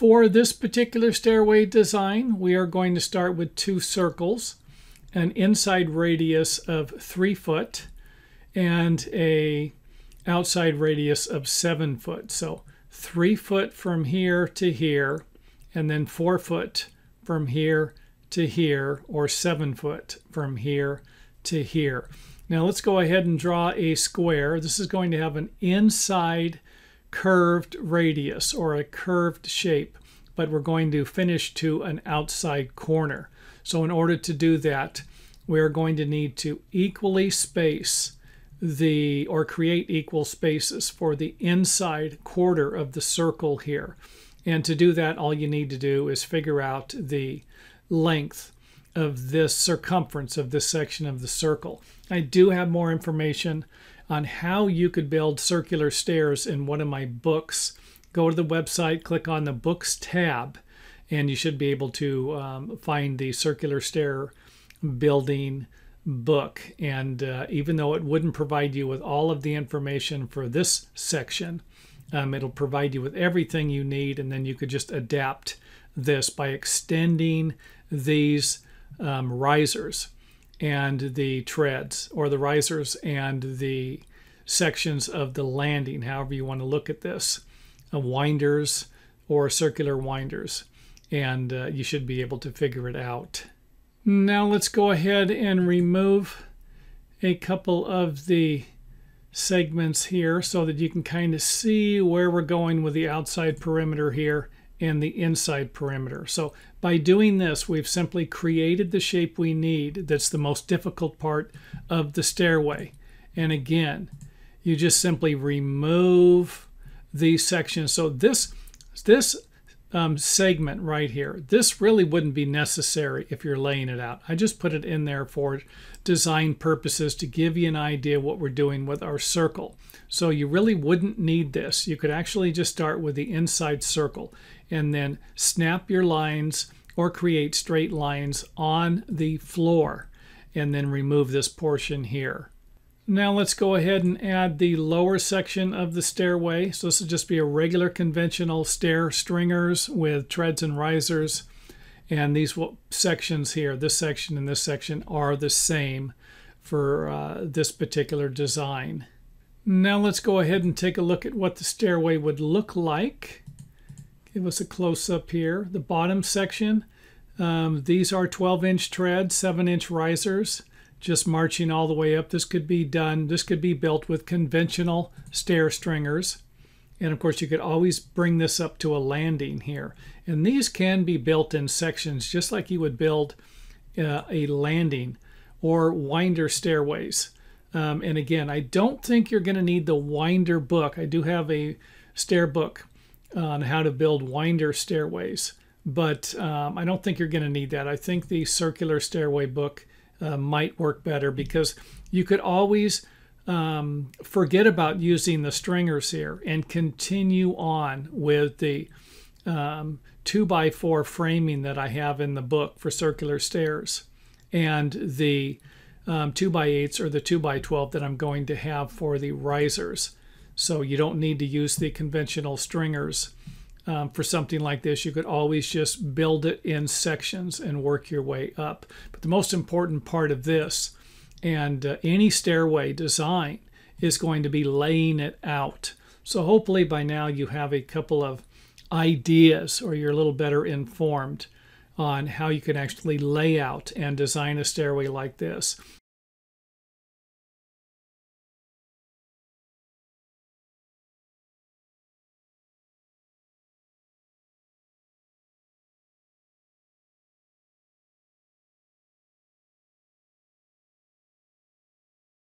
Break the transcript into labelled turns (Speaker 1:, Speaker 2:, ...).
Speaker 1: for this particular stairway design, we are going to start with two circles, an inside radius of three foot and a outside radius of seven foot. So three foot from here to here, and then four foot from here to here, or seven foot from here to here. Now let's go ahead and draw a square. This is going to have an inside curved radius or a curved shape, but we're going to finish to an outside corner. So in order to do that, we're going to need to equally space the or create equal spaces for the inside quarter of the circle here. And to do that, all you need to do is figure out the length of this circumference of this section of the circle. I do have more information on how you could build circular stairs in one of my books. Go to the website, click on the Books tab, and you should be able to um, find the circular stair building book. And uh, even though it wouldn't provide you with all of the information for this section, um, it'll provide you with everything you need, and then you could just adapt this by extending these um, risers and the treads or the risers and the sections of the landing, however you want to look at this, uh, winders or circular winders, and uh, you should be able to figure it out. Now let's go ahead and remove a couple of the segments here so that you can kind of see where we're going with the outside perimeter here and the inside perimeter. So by doing this, we've simply created the shape we need. That's the most difficult part of the stairway. And again, you just simply remove these sections. So this, this um, segment right here, this really wouldn't be necessary if you're laying it out. I just put it in there for design purposes to give you an idea what we're doing with our circle. So you really wouldn't need this. You could actually just start with the inside circle and then snap your lines or create straight lines on the floor and then remove this portion here. Now let's go ahead and add the lower section of the stairway. So this will just be a regular conventional stair stringers with treads and risers. And these sections here, this section and this section are the same for uh, this particular design. Now let's go ahead and take a look at what the stairway would look like. Give us a close-up here. The bottom section, um, these are 12-inch treads, 7-inch risers just marching all the way up. This could be done, this could be built with conventional stair stringers. And of course, you could always bring this up to a landing here. And these can be built in sections, just like you would build uh, a landing or winder stairways. Um, and again, I don't think you're going to need the winder book. I do have a stair book on how to build winder stairways, but um, I don't think you're going to need that. I think the circular stairway book uh, might work better because you could always um, forget about using the stringers here and continue on with the um, 2x4 framing that I have in the book for circular stairs and the um, 2x8s or the 2x12 that I'm going to have for the risers. So you don't need to use the conventional stringers um, for something like this. You could always just build it in sections and work your way up. But the most important part of this and uh, any stairway design is going to be laying it out. So hopefully by now you have a couple of ideas or you're a little better informed on how you can actually lay out and design a stairway like this.